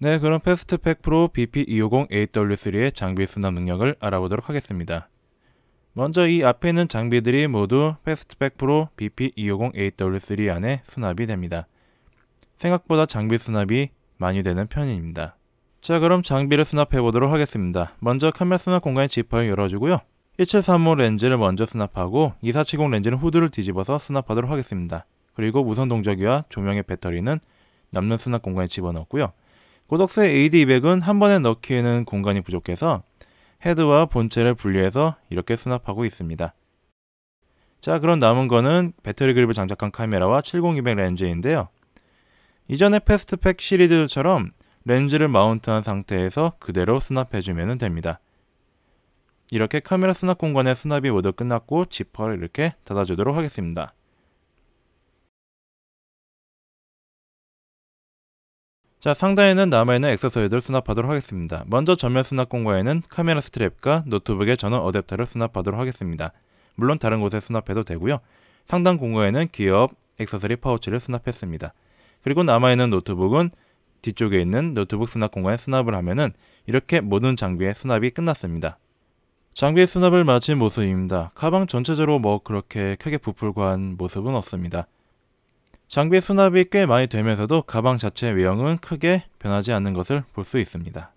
네, 그럼 패스트팩 프로 BP250AW3의 장비 수납 능력을 알아보도록 하겠습니다. 먼저 이 앞에 있는 장비들이 모두 패스트팩 프로 BP250AW3 안에 수납이 됩니다. 생각보다 장비 수납이 많이 되는 편입니다. 자 그럼 장비를 수납해 보도록 하겠습니다. 먼저 카메라 수납 공간의 지퍼를 열어주고요. 1735 렌즈를 먼저 수납하고 2470 렌즈는 후드를 뒤집어서 수납하도록 하겠습니다. 그리고 무선 동작기와 조명의 배터리는 남는 수납 공간에 집어넣고요. 고덕스의 AD 200은 한 번에 넣기에는 공간이 부족해서 헤드와 본체를 분리해서 이렇게 수납하고 있습니다. 자 그럼 남은 거는 배터리 그립을 장착한 카메라와 70200 렌즈인데요. 이전에 패스트팩 시리즈처럼 렌즈를 마운트한 상태에서 그대로 수납해주면 됩니다. 이렇게 카메라 수납 공간의 수납이 모두 끝났고 지퍼를 이렇게 닫아주도록 하겠습니다. 자 상단에는 남아있는 액세서리들 을 수납하도록 하겠습니다. 먼저 전면 수납 공간에는 카메라 스트랩과 노트북의 전원 어댑터를 수납하도록 하겠습니다. 물론 다른 곳에 수납해도 되고요. 상단 공간에는 기업 액세서리 파우치를 수납했습니다. 그리고 남아있는 노트북은 뒤쪽에 있는 노트북 수납 공간에 수납을 하면은 이렇게 모든 장비의 수납이 끝났습니다. 장비의 수납을 마친 모습입니다. 가방 전체적으로 뭐 그렇게 크게 부풀고 한 모습은 없습니다. 장비 수납이 꽤 많이 되면서도 가방 자체의 외형은 크게 변하지 않는 것을 볼 수 있습니다.